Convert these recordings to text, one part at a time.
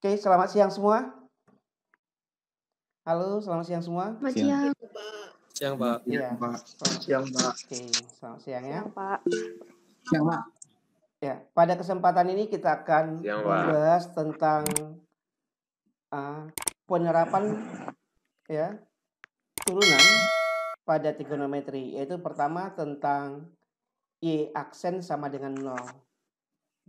Oke, selamat siang semua. Halo, selamat siang semua. Selamat siang. Siang, Pak. Iya, Pak. Selamat siang, Pak. Oke, selamat siang ya. Siang, Pak. Siang, Pak. Ya, pada kesempatan ini kita akan siang, membahas tentang uh, penerapan ya turunan pada trigonometri yaitu pertama tentang y aksen sama dengan nol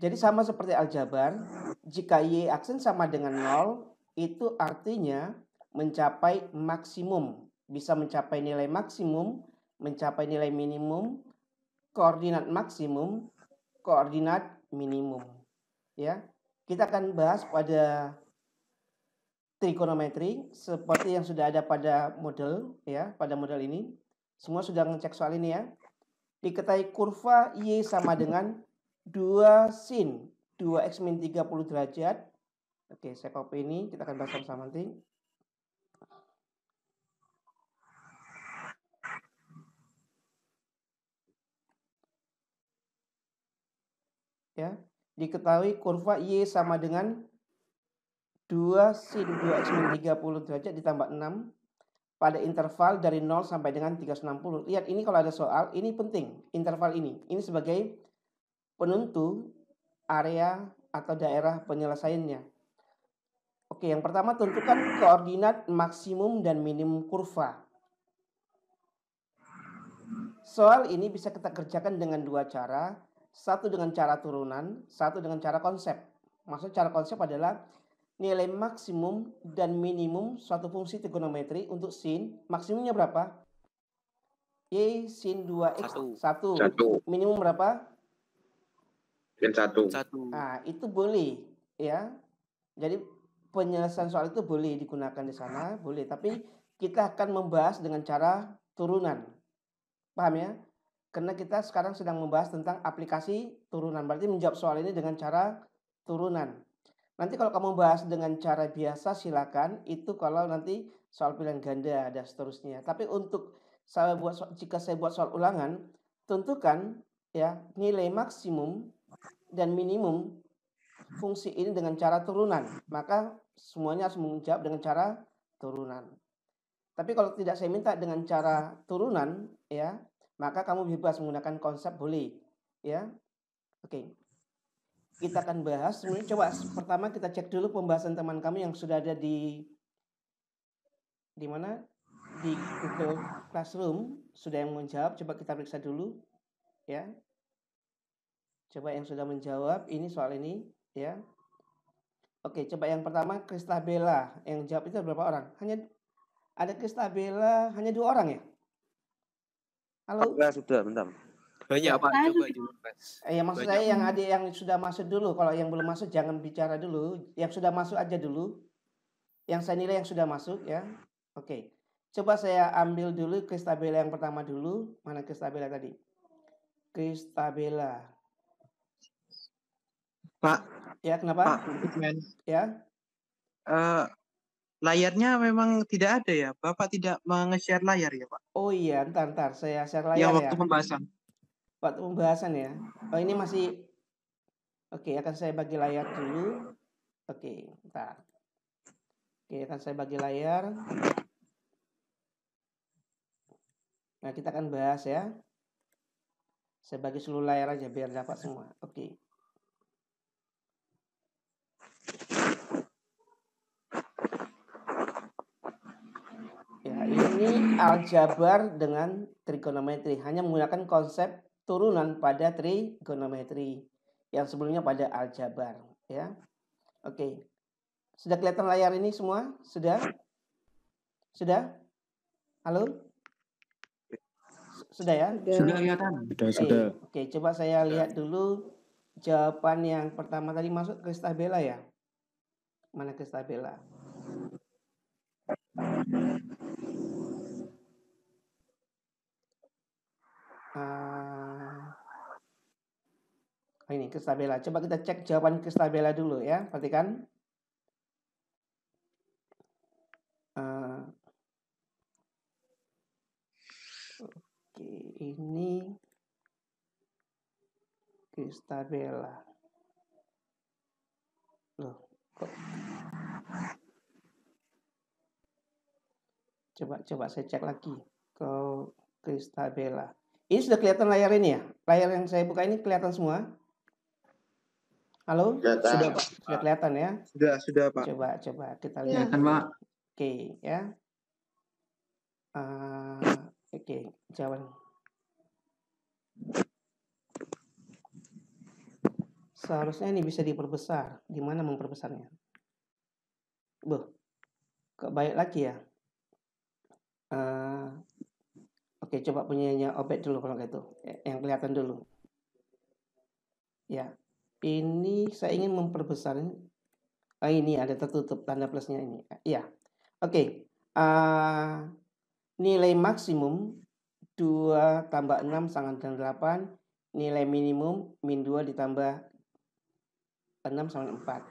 jadi sama seperti aljabar, jika y aksen sama dengan 0, itu artinya mencapai maksimum. Bisa mencapai nilai maksimum, mencapai nilai minimum, koordinat maksimum, koordinat minimum. Ya, kita akan bahas pada trigonometri seperti yang sudah ada pada model ya, pada model ini. Semua sudah ngecek soal ini ya. Diketahui kurva Y sama dengan 2 sin 2x min 30 derajat. Oke, saya copy ini. Kita akan bahas sama-sama nanti. Ya, diketahui kurva Y sama dengan 2 sin 2x min 30 derajat ditambah 6 pada interval dari 0 sampai dengan 360. Lihat ini kalau ada soal, ini penting interval ini. Ini sebagai penentu area atau daerah penyelesaiannya. Oke, yang pertama tentukan koordinat maksimum dan minimum kurva. Soal ini bisa kita kerjakan dengan dua cara, satu dengan cara turunan, satu dengan cara konsep. Maksud cara konsep adalah nilai maksimum dan minimum suatu fungsi trigonometri untuk sin, maksimumnya berapa? Y sin 2x 1. Minimum berapa? Gen 1. Nah, itu boleh ya. Jadi penyelesaian soal itu boleh digunakan di sana, boleh, tapi kita akan membahas dengan cara turunan. Paham ya? Karena kita sekarang sedang membahas tentang aplikasi turunan. Berarti menjawab soal ini dengan cara turunan. Nanti kalau kamu bahas dengan cara biasa silakan, itu kalau nanti soal pilihan ganda dan seterusnya. Tapi untuk saya buat jika saya buat soal ulangan, tentukan ya nilai maksimum dan minimum fungsi ini dengan cara turunan. Maka semuanya harus menjawab dengan cara turunan. Tapi kalau tidak saya minta dengan cara turunan, ya, maka kamu bebas menggunakan konsep boleh, ya. Oke. Okay. Kita akan bahas sebenarnya coba pertama kita cek dulu pembahasan teman kamu yang sudah ada di di mana? Di Google Classroom sudah yang menjawab, coba kita periksa dulu. Ya. Coba yang sudah menjawab ini soal ini ya. Oke, coba yang pertama Kristabella. Yang jawab itu berapa orang? Hanya ada Kristabella hanya dua orang ya? Halo. Sudah, sudah, bentar. Banyak apa? Ya, coba Eh, ya, maksud saya yang ada yang sudah masuk dulu. Kalau yang belum masuk jangan bicara dulu. Yang sudah masuk aja dulu. Yang saya nilai yang sudah masuk ya. Oke. Coba saya ambil dulu Kristabella yang pertama dulu. Mana Kristabella tadi? Kristabella. Pak. Ya, kenapa? Pak, ya. Uh, layarnya memang tidak ada ya. Bapak tidak menge-share layar ya, Pak? Oh iya, ntar ntar saya share layar Yang ya. waktu ya. pembahasan. Waktu pembahasan ya. Oh, ini masih Oke, akan saya bagi layar dulu. Oke, ntar. Oke, akan saya bagi layar. Nah, kita akan bahas ya. Saya bagi seluruh layar aja biar dapat semua. Oke. ini aljabar dengan trigonometri, hanya menggunakan konsep turunan pada trigonometri yang sebelumnya pada aljabar, ya. Oke. Sudah kelihatan layar ini semua? Sudah? Sudah? Halo? Sudah ya? Sudah kelihatan. Sudah, oke, sudah. Oke, coba saya lihat dulu jawaban yang pertama tadi masuk Kristabella ya? Mana Kristabella? uh, ini Kristabella. Coba kita cek jawaban Kristabella dulu ya. Perhatikan. Uh, Oke, okay, ini Kristabella. Loh, kok coba coba saya cek lagi ke Kristabella. Ini sudah kelihatan layar ini ya? Layar yang saya buka ini kelihatan semua? Halo? Kelihatan. Sudah, Pak. Sudah kelihatan ya? Sudah, sudah, Pak. Coba, coba kita iya, lihat. Kelihatan, Pak. Oke, ya. Uh, Oke, okay. Seharusnya ini bisa diperbesar. Gimana memperbesarnya? Boh, kok baik lagi ya? Uh, Oke, coba punyanya obat dulu kalau gitu, eh, yang kelihatan dulu. Ya, ini saya ingin memperbesar ini. Oh, ini ada tertutup tanda plusnya ini. Ya, oke. Uh, nilai maksimum 2 tambah 6 sama dengan 8. Nilai minimum min 2 ditambah 6 sama 4.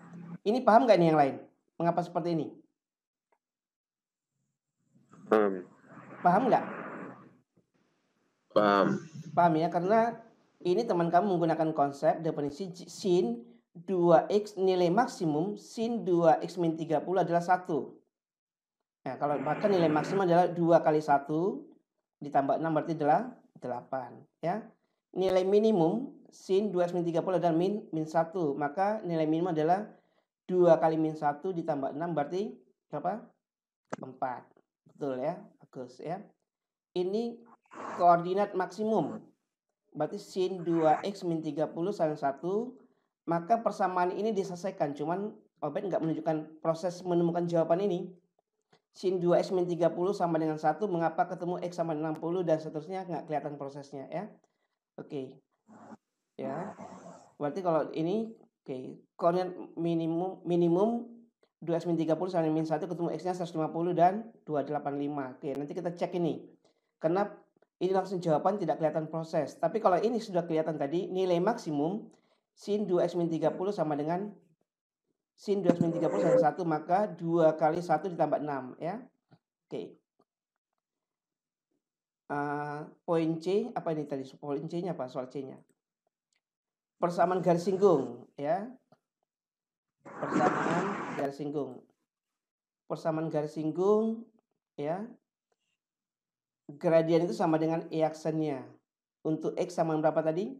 Ini paham nggak nih yang lain? Mengapa seperti ini? Paham. Paham nggak? Paham. Paham ya karena ini teman kamu menggunakan konsep definisi sin 2x nilai maksimum sin 2x min 30 adalah 1. Nah, kalau maka nilai maksimum adalah 2 kali 1 ditambah 6 berarti adalah 8 ya. Nilai minimum sin 2x min 30 adalah min min 1, maka nilai minimum adalah 2 kali min 1 ditambah 6 berarti berapa? 4. Betul ya? Bagus ya. Ini koordinat maksimum. Berarti sin 2x min 30 sin 1. Maka persamaan ini diselesaikan. Cuman Obed nggak menunjukkan proses menemukan jawaban ini. Sin 2x min 30 sama dengan 1. Mengapa ketemu x sama 60 dan seterusnya nggak kelihatan prosesnya ya. Oke. Okay. Ya. Berarti kalau ini oke okay. koordinat minimum minimum 2x min 30 sama min 1 ketemu x-nya 150 dan 285. Oke, nanti kita cek ini. Karena ini langsung jawaban tidak kelihatan proses. Tapi kalau ini sudah kelihatan tadi, nilai maksimum sin 2x min 30 sama dengan sin 2x min 30 sama 1, maka 2 kali 1 ditambah 6. ya. Oke. Okay. Uh, poin C, apa ini tadi? Poin C-nya apa? Soal C-nya. Persamaan garis singgung. ya. Persamaan garis singgung. Persamaan garis singgung. ya gradien itu sama dengan E aksennya. Untuk X sama dengan berapa tadi?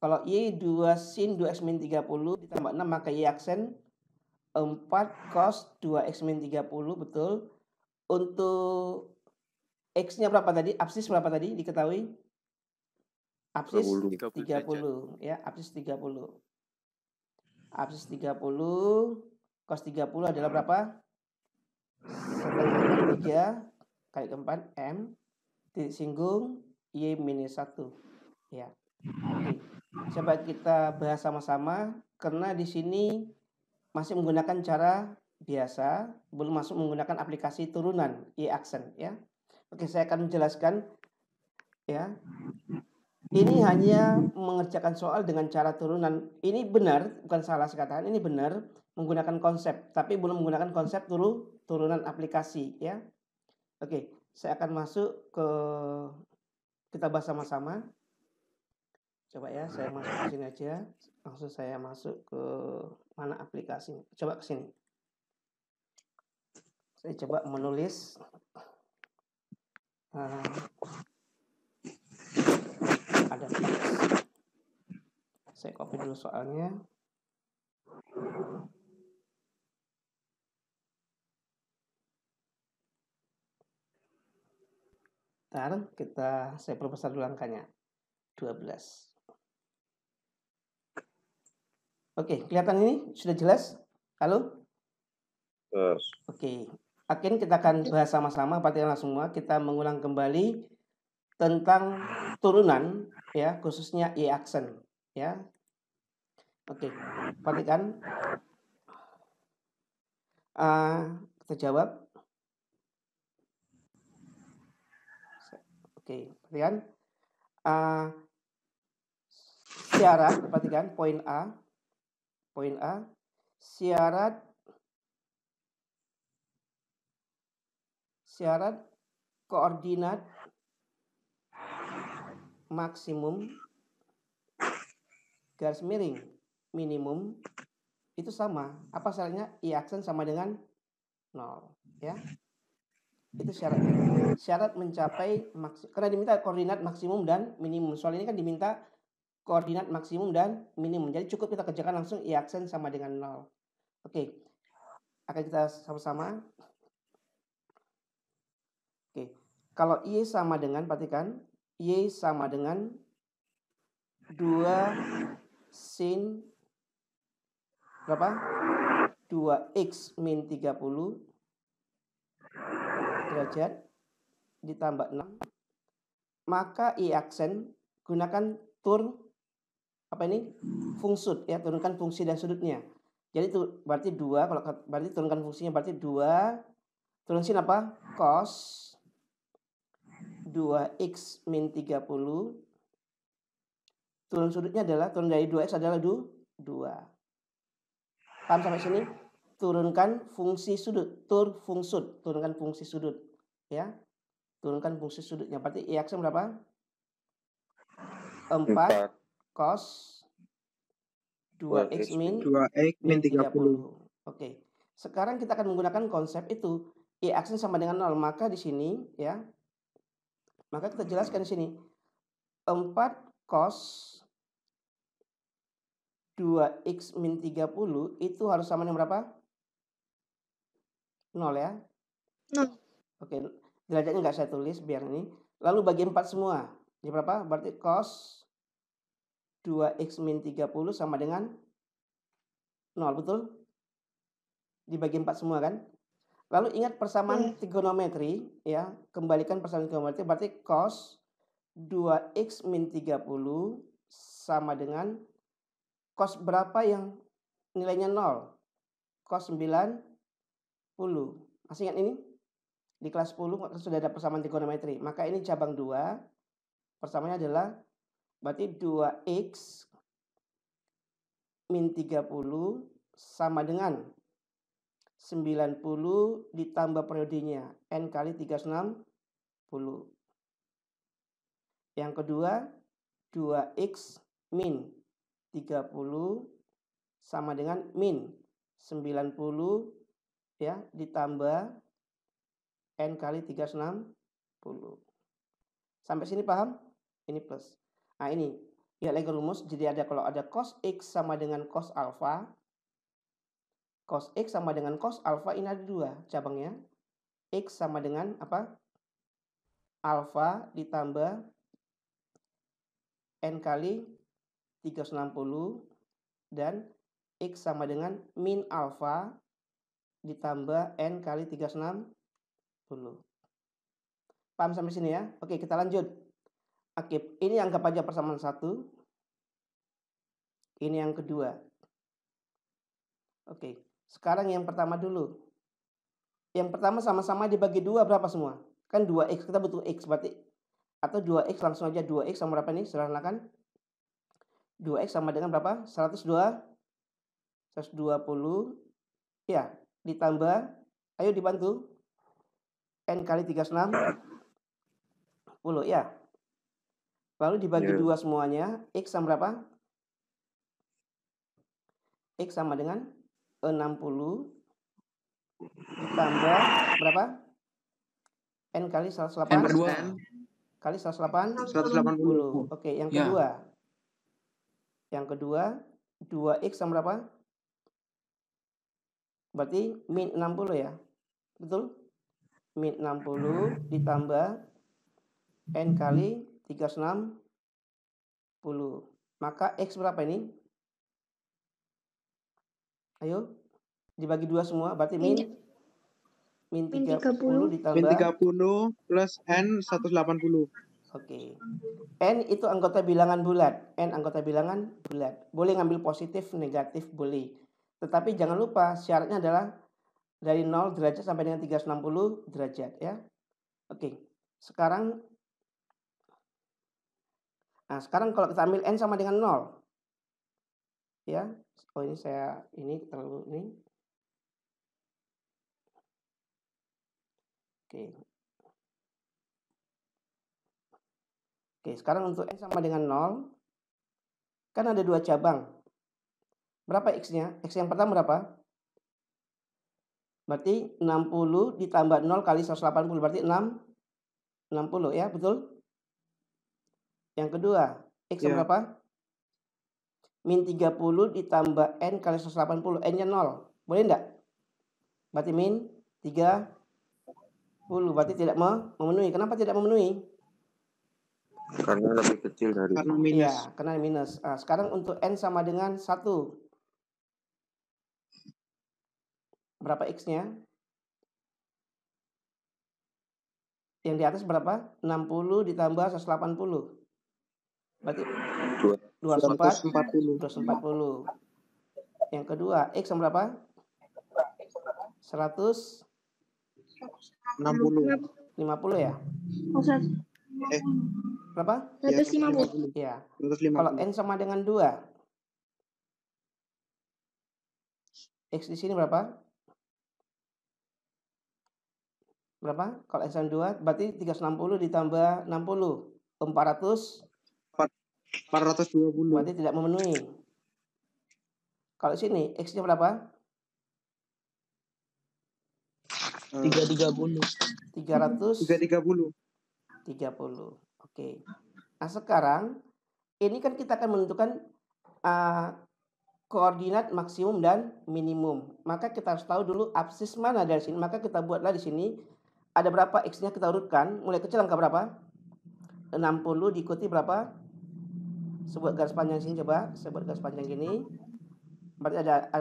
Kalau Y 2 sin 2X min 30 ditambah 6 maka Y aksen 4 cos 2X min 30 betul. Untuk X-nya berapa tadi? Absis berapa tadi diketahui? Absis 30, 30 ya, absis 30. Absis 30 cos 30 adalah berapa? 3 kali keempat M titik singgung Y minus satu ya oke coba kita bahas sama-sama karena di sini masih menggunakan cara biasa belum masuk menggunakan aplikasi turunan y aksen ya oke saya akan menjelaskan ya ini hanya mengerjakan soal dengan cara turunan ini benar bukan salah sekatakan ini benar menggunakan konsep tapi belum menggunakan konsep turun turunan aplikasi ya Oke, okay, saya akan masuk ke kita bahas sama-sama. Coba ya, saya masuk ke sini aja. Langsung saya masuk ke mana aplikasinya. Coba ke sini. Saya coba menulis. Uh, ada Saya copy dulu soalnya. Sekarang kita saya perbesar dulu angkanya. 12. Oke, kelihatan ini sudah jelas? Halo? Yes. Oke. Akin kita akan bahas sama-sama perhatikanlah semua. Kita mengulang kembali tentang turunan ya, khususnya e aksen ya. Oke, perhatikan. Uh, kita jawab Oke, perhatikan. A syarat, perhatikan poin A. Poin A, syarat syarat koordinat maksimum garis miring minimum itu sama apa syaratnya i aksen sama dengan nol ya itu syaratnya. Syarat mencapai maksimum. Karena diminta koordinat maksimum dan minimum. Soal ini kan diminta koordinat maksimum dan minimum. Jadi cukup kita kerjakan langsung i aksen sama dengan nol Oke. Okay. Akan kita sama-sama. Oke. Okay. Kalau y sama dengan, perhatikan. Y sama dengan dua sin berapa? 2x min 30 derajat ditambah 6 maka i aksen gunakan tur apa ini fungsut ya turunkan fungsi dan sudutnya jadi itu berarti dua kalau berarti turunkan fungsinya berarti dua turunkan apa cos 2x min 30 turun sudutnya adalah turun dari 2x adalah 2 paham sampai sini turunkan fungsi sudut tur fungsut, turunkan fungsi sudut ya turunkan fungsi sudutnya berarti x berapa 4, cos 2x min 2x min 30. 30. Oke. Sekarang kita akan menggunakan konsep itu y aksen sama dengan 0, maka di sini ya. Maka kita jelaskan di sini 4 cos 2x min 30 itu harus sama dengan berapa? 0 ya. 0. Oke, derajatnya nggak saya tulis biar ini. Lalu bagi 4 semua. Ini berapa? Berarti cos 2x min 30 sama dengan 0, betul? Dibagi 4 semua kan? Lalu ingat persamaan iya. trigonometri ya, kembalikan persamaan trigonometri berarti cos 2x min 30 sama dengan cos berapa yang nilainya 0? Cos 90. Masih ingat ini? Di kelas 10 sudah ada persamaan trigonometri. Maka ini cabang 2. Persamaannya adalah berarti 2x min 30 sama dengan 90 ditambah periodenya n kali 360. Yang kedua 2x min 30 sama dengan min 90 ya ditambah N kali 360. Sampai sini paham? Ini plus. Nah ini, ya lagi rumus. Jadi ada kalau ada cos X sama dengan cos alpha. Cos X sama dengan cos alpha ini ada dua cabangnya. X sama dengan apa? Alpha ditambah N kali 360 dan X sama dengan min alpha ditambah N kali 360 dulu. Paham sampai sini ya? Oke, kita lanjut. Akib, ini anggap aja persamaan satu. Ini yang kedua. Oke, sekarang yang pertama dulu. Yang pertama sama-sama dibagi dua berapa semua? Kan 2x, kita butuh x berarti. Atau 2x langsung aja 2x sama berapa nih? Sederhanakan. 2x sama dengan berapa? 102. 120. Ya, ditambah. Ayo dibantu. N kali 36 10 ya. Lalu dibagi yeah. dua semuanya, X sama berapa? X sama dengan 60 ditambah berapa? N kali 108. N per 2. Kali 108. 180. Oke, yang ya. kedua. Ya. Yang kedua, 2X sama berapa? Berarti min 60 ya? Betul? min 60 ditambah n kali 360. Maka x berapa ini? Ayo, dibagi dua semua, berarti min min 30, ditambah min 30 plus n 180. Oke. Okay. N itu anggota bilangan bulat. N anggota bilangan bulat. Boleh ngambil positif, negatif, boleh. Tetapi jangan lupa syaratnya adalah dari 0 derajat sampai dengan 360 derajat ya. Oke. Sekarang Nah, sekarang kalau kita ambil n sama dengan 0. Ya. Oh, ini saya ini terlalu ini. Oke. Oke, sekarang untuk n sama dengan 0 kan ada dua cabang. Berapa x-nya? X yang pertama berapa? Berarti 60 ditambah 0 kali 180 berarti 6 60 ya, betul? Yang kedua, x yeah. berapa? Min 30 ditambah n kali 180, n-nya 0. Boleh enggak? Berarti min 30 berarti tidak memenuhi. Kenapa tidak memenuhi? Karena lebih kecil dari karena iya, minus. Ya, karena minus. Nah, sekarang untuk n sama dengan 1. berapa X-nya? Yang di atas berapa? 60 ditambah 180. Berarti 240. 240. Yang kedua, X sama berapa? 100. 60. 50 ya? Oh, eh. Berapa? 150. Ya. 150. Kalau N sama dengan 2. X di sini berapa? berapa? Kalau SM 2 berarti 360 ditambah 60 400 420. Berarti tidak memenuhi. Kalau sini X-nya berapa? 330. 300 330. 30. Oke. Nah, sekarang ini kan kita akan menentukan uh, koordinat maksimum dan minimum. Maka kita harus tahu dulu absis mana dari sini. Maka kita buatlah di sini ada berapa X-nya kita urutkan, mulai kecil angka berapa? 60 diikuti berapa? Sebut garis panjang sini coba, sebut garis panjang gini. Berarti ada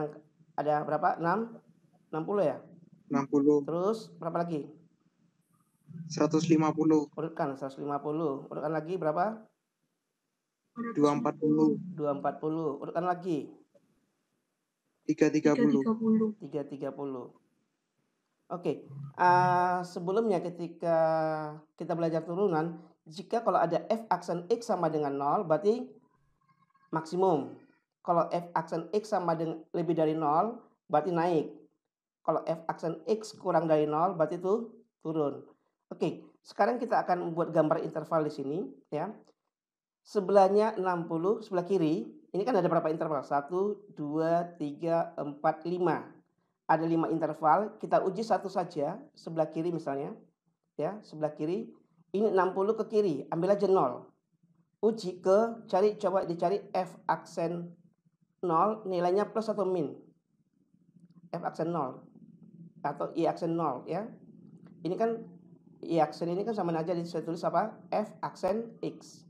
ada berapa? 6 60 ya? 60. Terus berapa lagi? 150. Urutkan 150. Urutkan lagi berapa? 240. 240. Urutkan lagi. 330. 330. 330. Oke, okay. uh, eh, sebelumnya ketika kita belajar turunan, jika kalau ada f aksen x sama dengan 0, berarti maksimum. Kalau f aksen x sama dengan lebih dari 0, berarti naik. Kalau f aksen x kurang dari 0, berarti itu turun. Oke, okay. sekarang kita akan membuat gambar interval di sini. ya. Sebelahnya 60, sebelah kiri. Ini kan ada berapa interval? 1, 2, 3, 4, 5 ada lima interval, kita uji satu saja, sebelah kiri misalnya, ya, sebelah kiri, ini 60 ke kiri, ambil aja 0. Uji ke, cari coba dicari F aksen 0, nilainya plus atau min. F aksen 0, atau I aksen 0, ya. Ini kan, I aksen ini kan sama aja, jadi saya tulis apa? F aksen X.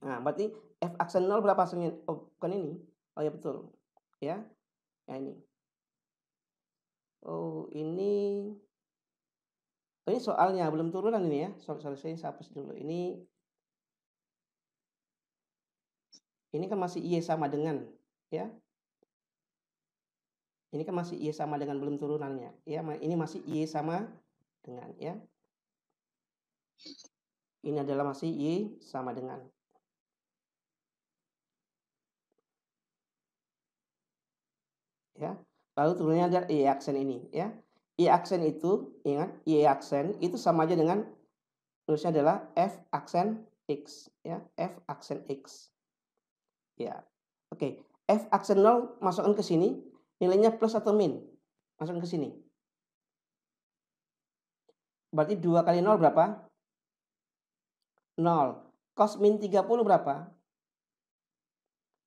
Nah, berarti F aksen 0 berapa Oh, bukan ini. Oh ya betul. Ya, ini. Oh, ini oh, ini soalnya belum turunan ini ya. Soal selesai saya hapus dulu. Ini ini kan masih Y sama dengan ya. Ini kan masih Y sama dengan belum turunannya. Ya, ini masih Y sama dengan ya. Ini adalah masih Y sama dengan. ya lalu turunnya ada e aksen ini ya E aksen itu ingat e aksen itu sama aja dengan tulisnya adalah f aksen x ya f aksen x ya oke okay. f aksen 0 masukkan ke sini nilainya plus atau min masukkan ke sini berarti 2 kali 0 berapa? 0 cos min 30 berapa?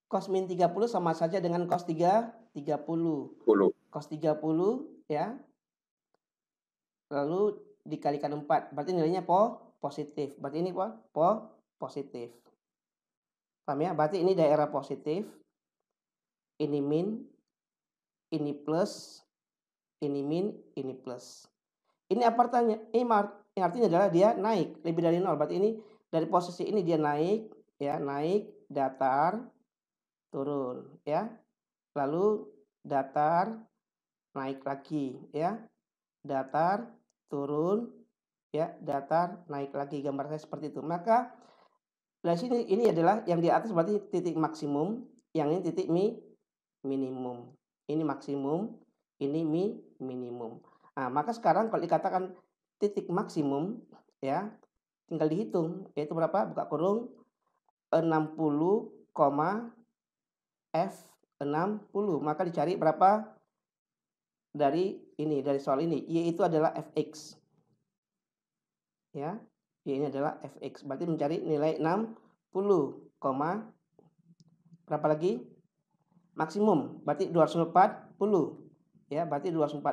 cos min 30 sama saja dengan cos 3 30. 10. Cos 30 ya. Lalu dikalikan 4. Berarti nilainya po positif. Berarti ini po, po positif. Paham ya? Berarti ini daerah positif. Ini min, ini plus, ini min, ini plus. Ini apa artinya ini artinya adalah dia naik lebih dari nol. Berarti ini dari posisi ini dia naik, ya naik datar, turun ya. Lalu datar naik lagi ya. Datar turun ya, datar naik lagi gambar saya seperti itu. Maka dari sini ini adalah yang di atas berarti titik maksimum, yang ini titik mi minimum. Ini maksimum, ini mi minimum. Nah, maka sekarang kalau dikatakan titik maksimum ya, tinggal dihitung yaitu berapa? Buka kurung 60, F60. Maka dicari berapa dari ini, dari soal ini. Y itu adalah Fx. Ya, Y ini adalah Fx. Berarti mencari nilai 60, berapa lagi? Maksimum, berarti 240. Ya, berarti 240,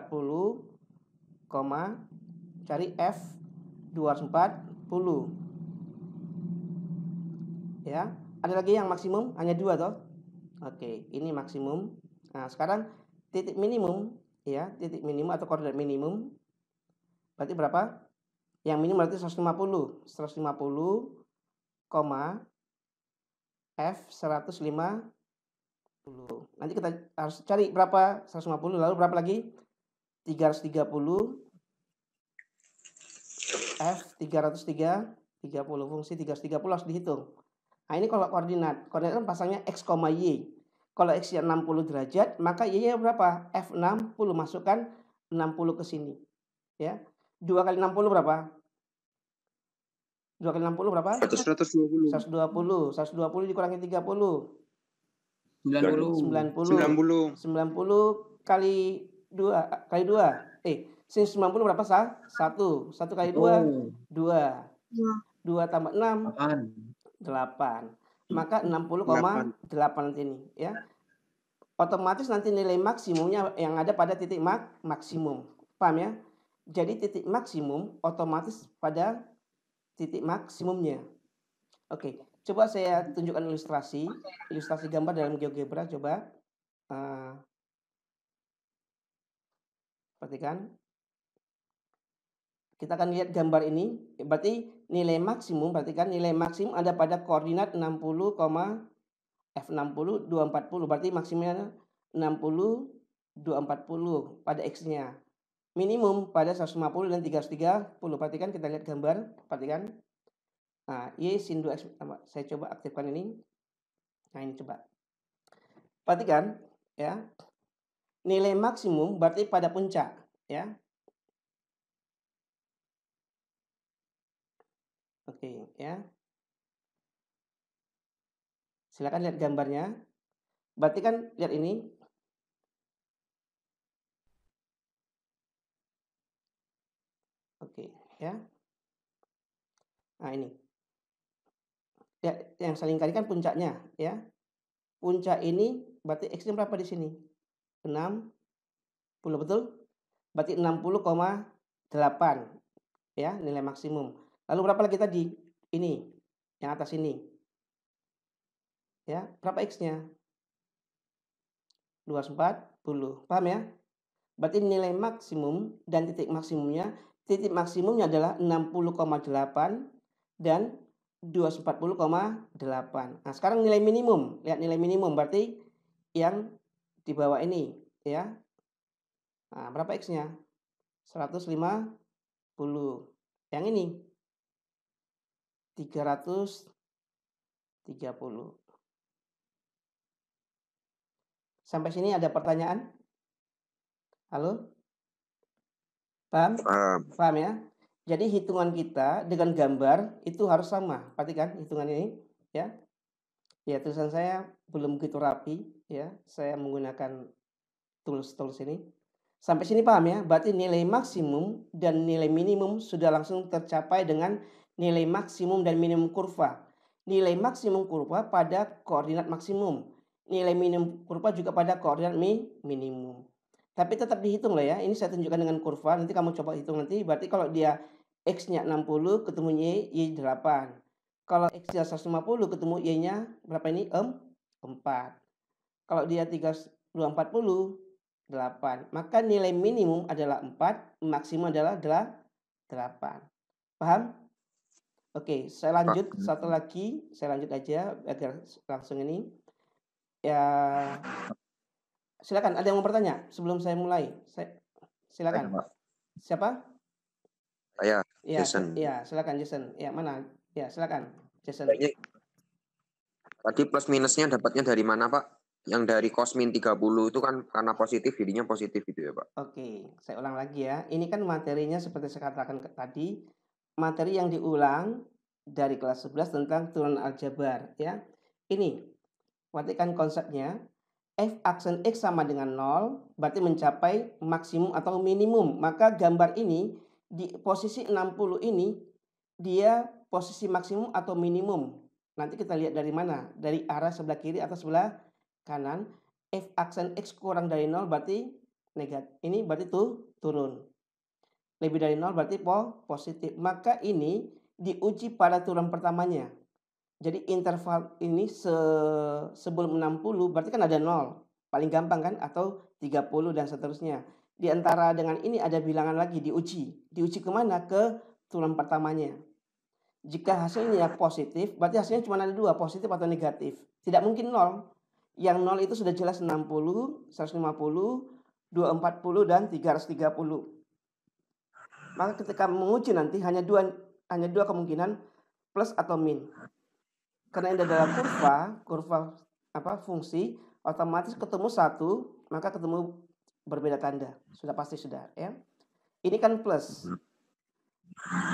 cari F 240. Ya, ada lagi yang maksimum hanya dua toh Oke, ini maksimum. Nah, sekarang titik minimum ya, titik minimum atau koordinat minimum berarti berapa? Yang minimum berarti 150. 150, F 150. Nanti kita harus cari berapa 150 lalu berapa lagi? 330 F 303 30 fungsi 330 harus dihitung. Nah ini kalau koordinat, koordinat kan pasangnya X, Y. Kalau X nya 60 derajat, maka Y-nya berapa? F60, masukkan 60 ke sini. Ya. 2 kali 60 berapa? 2 kali 60 berapa? 120. 120. 120 dikurangi 30. 90. 90. 90. 90 kali 2 kali 2. Eh, 90 berapa sah? 1. 1 kali 2 oh. 2. 2 tambah 6 8. 8 maka 60,8 nanti ini ya. Otomatis nanti nilai maksimumnya yang ada pada titik mak maksimum. Paham ya? Jadi titik maksimum otomatis pada titik maksimumnya. Oke, coba saya tunjukkan ilustrasi, ilustrasi gambar dalam GeoGebra coba. Uh, perhatikan. Kita akan lihat gambar ini, berarti nilai maksimum, perhatikan nilai maksimum ada pada koordinat 60, F60, 240. Berarti maksimumnya 60, 240 pada X-nya. Minimum pada 150 dan 330. Perhatikan kita lihat gambar. Perhatikan. Nah, Y sin 2X. Saya coba aktifkan ini. Nah, ini coba. Perhatikan. ya Nilai maksimum berarti pada puncak. ya Oke, ya. Silakan lihat gambarnya. Berarti kan lihat ini. Oke, ya. Nah, ini. Ya, yang saling kali kan puncaknya, ya. Puncak ini berarti x berapa di sini? 60 betul? Berarti 60,8 ya nilai maksimum. Lalu berapa lagi tadi? Ini, yang atas ini. Ya, berapa X-nya? 240. Paham ya? Berarti nilai maksimum dan titik maksimumnya, titik maksimumnya adalah 60,8 dan 240,8. Nah, sekarang nilai minimum. Lihat nilai minimum berarti yang di bawah ini, ya. Nah, berapa X-nya? 150. Yang ini 330. Sampai sini ada pertanyaan? Halo? Paham? Paham. ya? Jadi hitungan kita dengan gambar itu harus sama. Perhatikan hitungan ini, ya. Ya, tulisan saya belum begitu rapi, ya. Saya menggunakan tools-tools ini. Sampai sini paham ya? Berarti nilai maksimum dan nilai minimum sudah langsung tercapai dengan nilai maksimum dan minimum kurva. Nilai maksimum kurva pada koordinat maksimum. Nilai minimum kurva juga pada koordinat mi minimum. Tapi tetap dihitung lah ya. Ini saya tunjukkan dengan kurva. Nanti kamu coba hitung nanti. Berarti kalau dia X-nya 60 ketemu Y, Y 8. Kalau X-nya 150 ketemu Y-nya berapa ini? M, 4. Kalau dia 340, 8. Maka nilai minimum adalah 4, maksimum adalah 8. Paham? Oke, saya lanjut satu lagi, saya lanjut aja agar langsung ini. Ya, silakan. Ada yang mau bertanya sebelum saya mulai? Saya, silakan. Saya, Siapa? Saya. Ya, Jason. Ya, silakan Jason. Ya mana? Ya, silakan Jason. Kayaknya, tadi plus minusnya dapatnya dari mana Pak? Yang dari kosmin 30 itu kan karena positif jadinya positif gitu ya Pak. Oke, saya ulang lagi ya. Ini kan materinya seperti saya katakan tadi materi yang diulang dari kelas 11 tentang turunan aljabar ya. Ini perhatikan konsepnya f aksen x sama dengan 0 berarti mencapai maksimum atau minimum. Maka gambar ini di posisi 60 ini dia posisi maksimum atau minimum. Nanti kita lihat dari mana? Dari arah sebelah kiri atau sebelah kanan. F aksen X kurang dari 0 berarti negatif. Ini berarti tuh turun lebih dari nol berarti po positif. Maka ini diuji pada turun pertamanya. Jadi interval ini se sebelum 60 berarti kan ada nol. Paling gampang kan atau 30 dan seterusnya. Di antara dengan ini ada bilangan lagi diuji. Diuji kemana? Ke turun pertamanya. Jika hasilnya positif, berarti hasilnya cuma ada dua, positif atau negatif. Tidak mungkin nol. Yang nol itu sudah jelas 60, 150, 240, dan 330 maka ketika menguji nanti hanya dua hanya dua kemungkinan plus atau min. Karena ini adalah kurva, kurva apa fungsi otomatis ketemu satu maka ketemu berbeda tanda sudah pasti sudah ya ini kan plus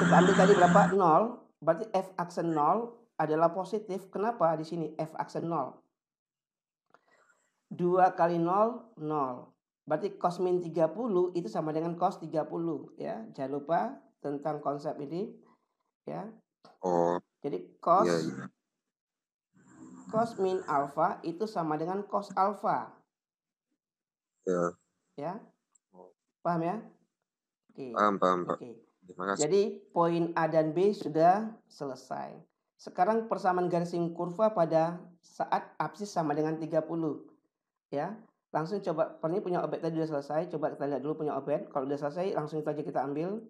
kita ambil tadi berapa 0 berarti f aksen 0 adalah positif kenapa di sini f aksen 0 dua kali 0 0 Berarti cos min 30 itu sama dengan cos 30 ya. Jangan lupa tentang konsep ini ya. Oh. Jadi cos iya, yeah, yeah. cos min alfa itu sama dengan cos alfa. Iya. Ya. Ya. Paham ya? Oke. Okay. Paham, paham, oke Okay. Jadi poin A dan B sudah selesai. Sekarang persamaan garis kurva pada saat absis sama dengan 30. Ya langsung coba pernah punya obatnya tadi sudah selesai coba kita lihat dulu punya obat kalau sudah selesai langsung itu aja kita ambil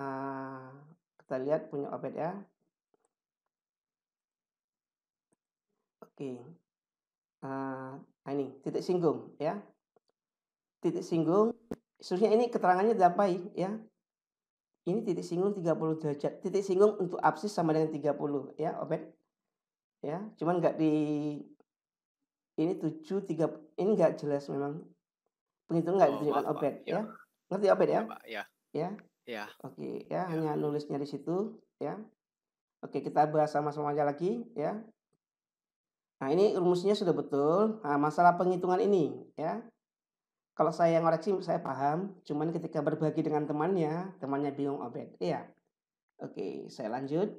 uh, kita lihat punya obat ya oke okay. uh, ini titik singgung ya titik singgung sebenarnya ini keterangannya dapai ya ini titik singgung 30 derajat titik singgung untuk absis sama dengan 30 ya obat ya cuman nggak di ini tujuh tiga ini nggak jelas memang penghitung nggak oh, ditunjukkan ya. ya ngerti obet ya iya, iya. ya ya, ya. oke ya, ya hanya nulisnya di situ ya oke kita bahas sama-sama aja lagi ya nah ini rumusnya sudah betul nah, masalah penghitungan ini ya kalau saya yang ngoreksi saya paham cuman ketika berbagi dengan temannya temannya bingung obat ya oke saya lanjut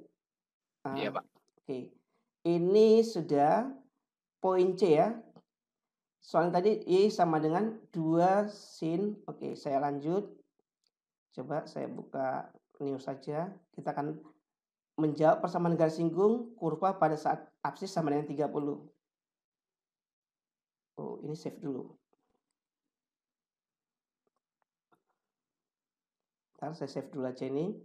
ah, iya uh, pak oke ini sudah poin C ya. Soalnya tadi Y sama dengan 2 sin. Oke, saya lanjut. Coba saya buka new saja. Kita akan menjawab persamaan garis singgung kurva pada saat absis sama dengan 30. Oh, ini save dulu. Ntar saya save dulu aja ini.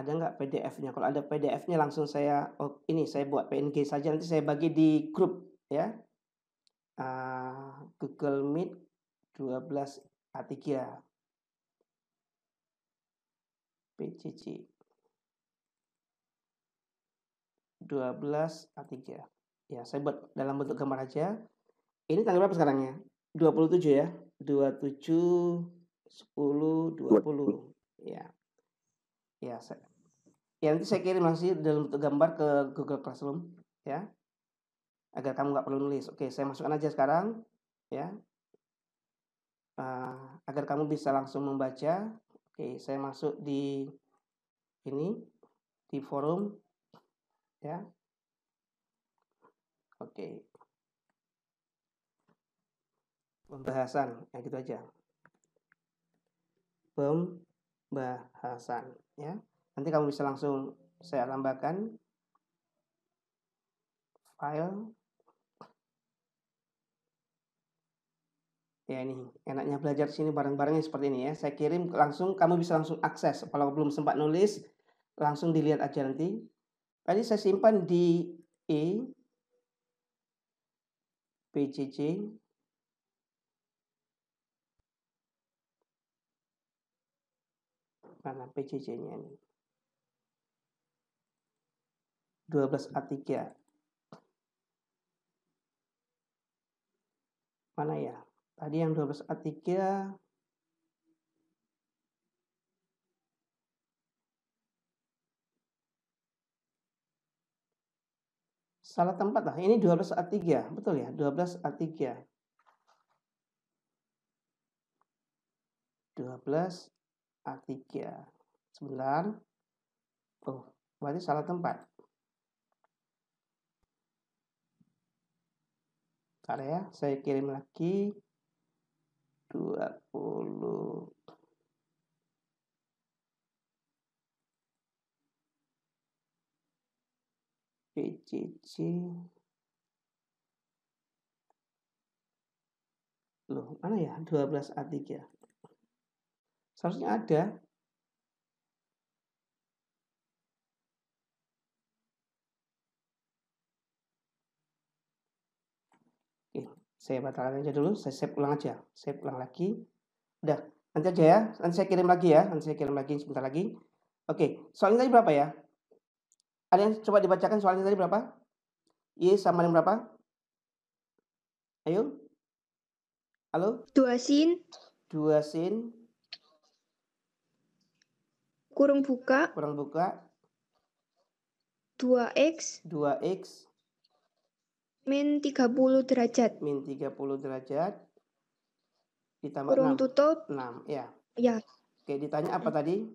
ada nggak PDF-nya? Kalau ada PDF-nya langsung saya oh, ini saya buat PNG saja nanti saya bagi di grup ya. Uh, Google Meet 12 A3 PCC 12 A3 ya saya buat dalam bentuk gambar aja ini tanggal berapa sekarang ya 27 ya 27 10 20 ya ya saya, ya nanti saya kirim masih dalam bentuk gambar ke Google Classroom ya agar kamu nggak perlu nulis oke saya masukkan aja sekarang ya uh, agar kamu bisa langsung membaca oke saya masuk di ini di forum ya oke pembahasan ya gitu aja pembahasan ya Nanti kamu bisa langsung saya tambahkan file. Ya ini enaknya belajar sini bareng-barengnya seperti ini ya. Saya kirim langsung, kamu bisa langsung akses. Kalau belum sempat nulis, langsung dilihat aja nanti. Tadi saya simpan di E, PCC, mana PCC-nya ini. 12A3. Mana ya? Tadi yang 12A3 salah tempat lah. Ini 12A3, betul ya? 12A3. 12 A3. Sebentar. Oh, berarti salah tempat. bentar ya saya kirim lagi 20 PCC loh mana ya 12 A3 seharusnya ada saya batalkan aja dulu saya save ulang aja save ulang lagi udah nanti aja ya nanti saya kirim lagi ya nanti saya kirim lagi sebentar lagi oke soalnya tadi berapa ya ada yang coba dibacakan soalnya tadi berapa y sama dengan berapa ayo halo dua sin dua sin kurung buka kurung buka dua x dua x Min 30 derajat. Min 30 derajat. Ditambah Kurung 6. tutup. 6, ya. Ya. Oke, ditanya apa tadi?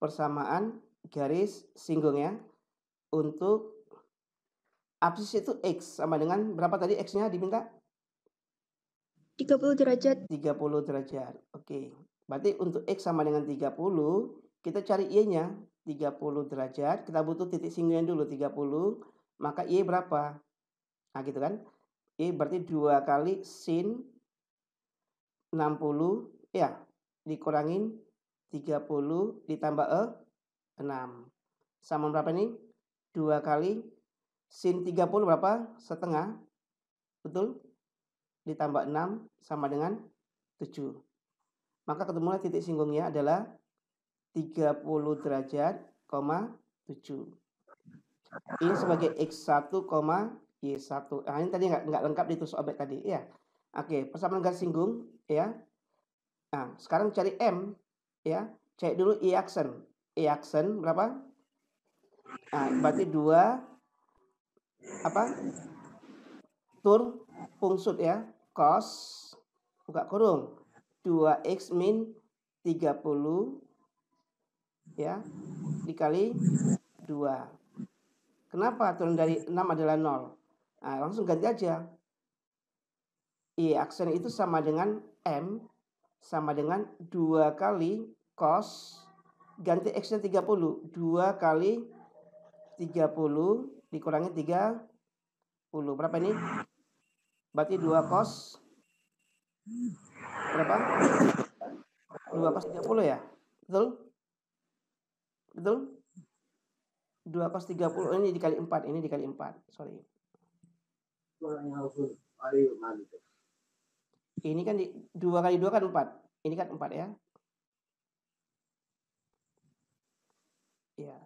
Persamaan garis singgungnya Untuk absis itu X sama dengan berapa tadi X-nya diminta? 30 derajat. 30 derajat. Oke. Berarti untuk X sama dengan 30, kita cari Y-nya. 30 derajat. Kita butuh titik singgungnya dulu 30 maka Y berapa? Nah, gitu kan. Y berarti 2 kali sin 60, ya, dikurangin 30 ditambah E, 6. Sama berapa ini? 2 kali sin 30 berapa? Setengah. Betul? Ditambah 6 sama dengan 7. Maka ketemulah titik singgungnya adalah 30 derajat, 7 ini sebagai X1, Y1. Nah, ini tadi nggak, nggak lengkap ditulis obek tadi. ya. Oke, persamaan garis singgung. ya. Nah, sekarang cari M. ya. Cek dulu Y e aksen. Y e aksen berapa? Nah, berarti 2 apa? Tur pungsut ya. Cos buka kurung 2x min 30 ya dikali 2 Kenapa turun dari 6 adalah 0? Nah, langsung ganti aja. I aksen itu sama dengan M sama dengan 2 kali cos ganti x-nya 30. 2 kali 30 dikurangi 30. Berapa ini? Berarti 2 cos berapa? 2 cos 30 ya? Betul? Betul? 2 kos 30 ini dikali 4 ini dikali 4 sorry ini kan di, 2 kali 2 kan 4 ini kan 4 ya ya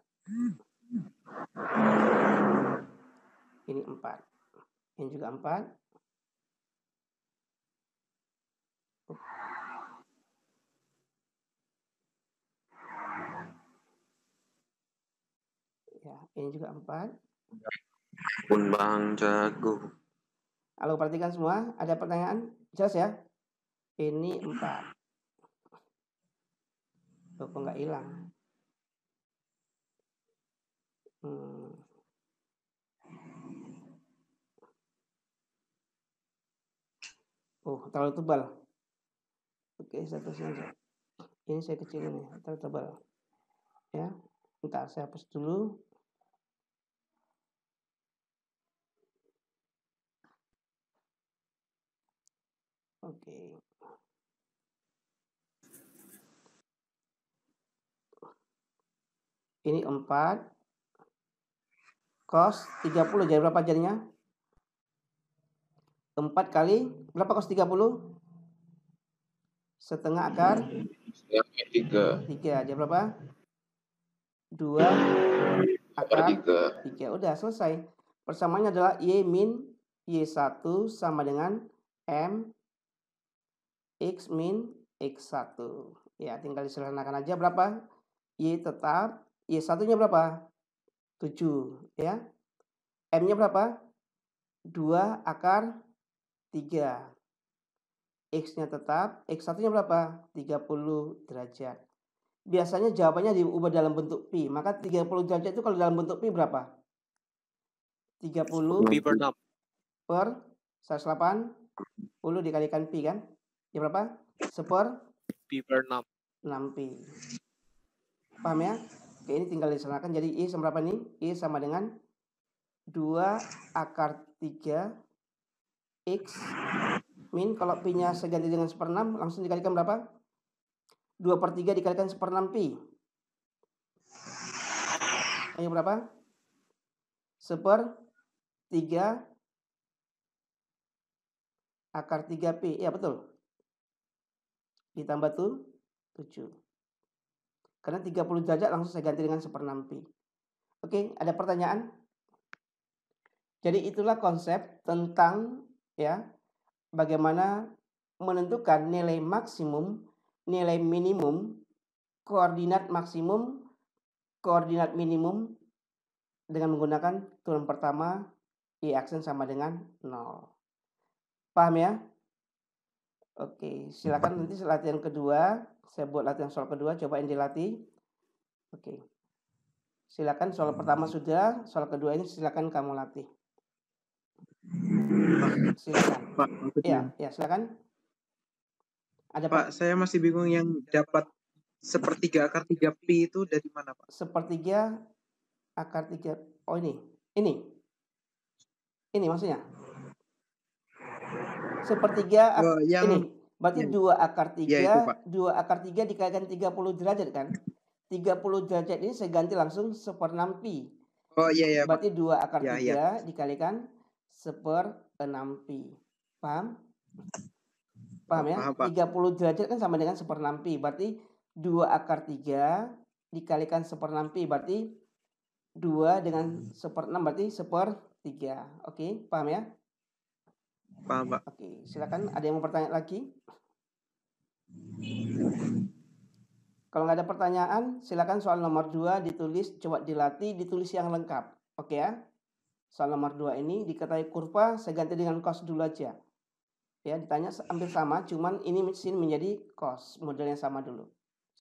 ini 4 ini juga 4 Ya, ini juga empat. Kumbang jagung. Kalau perhatikan semua, ada pertanyaan? Jelas ya? Ini empat. Loh, kok nggak hilang? Hmm. Oh, terlalu tebal. Oke, satu saja. Ini saya kecilin ya, terlalu tebal. Ya, entar saya hapus dulu. Oke. Ini 4. Cos 30 jadi berapa jadinya? 4 kali berapa cos 30? Setengah akar 3. 3 aja berapa? 2 akar 3. tiga. Udah selesai. Persamaannya adalah y min y1 sama dengan m X min X1. Ya, tinggal diserahkan aja berapa? Y tetap, Y satunya berapa? 7, ya. M-nya berapa? 2 akar 3. X-nya tetap, x satunya berapa? 30 derajat. Biasanya jawabannya diubah dalam bentuk pi. Maka 30 derajat itu kalau dalam bentuk pi berapa? 30 pi per 6. Per 180 dikalikan pi kan? Ya berapa? Seper pi per 6. 6 P. Paham ya? Oke, ini tinggal disederhanakan jadi i sama berapa nih? i sama dengan 2 akar 3 x min kalau p nya saya ganti dengan 6, langsung dikalikan berapa? 2 per 3 dikalikan 6 P. Ayo berapa? Seper 3 akar 3 p Ya betul ditambah tuh 7. Karena 30 derajat langsung saya ganti dengan 6 pi. Oke, ada pertanyaan? Jadi itulah konsep tentang ya bagaimana menentukan nilai maksimum, nilai minimum, koordinat maksimum, koordinat minimum dengan menggunakan turun pertama y aksen sama dengan 0. Paham ya? Oke, silakan nanti latihan kedua. Saya buat latihan soal kedua, coba cobain dilatih. Oke. Silakan soal pertama sudah, soal kedua ini silakan kamu latih. Silakan. Pak, ya, silakan. Ada Pak, apa? saya masih bingung yang dapat sepertiga akar 3 pi itu dari mana, Pak? Sepertiga akar 3 Oh ini. Ini. Ini maksudnya sepertiga oh, yang, ini. Berarti yang, dua akar tiga, ya itu, dua akar tiga dikalikan puluh derajat kan? tiga puluh derajat ini saya ganti langsung seper enam pi. Oh iya iya Berarti dua akar ya, ya. tiga ya. dikalikan enam pi. Paham? Paham ya? tiga puluh derajat kan sama dengan seper enam pi. Berarti dua akar tiga dikalikan seper enam pi. Berarti dua dengan seper enam berarti seper tiga Oke, okay? paham ya? Paham, Pak. Oke, silakan ada yang mau bertanya lagi? Kalau nggak ada pertanyaan, silakan soal nomor 2 ditulis, coba dilatih, ditulis yang lengkap. Oke ya? Soal nomor 2 ini diketahui kurva, saya ganti dengan cos dulu aja. Ya, ditanya hampir sama, cuman ini mesin menjadi cos, modelnya sama dulu.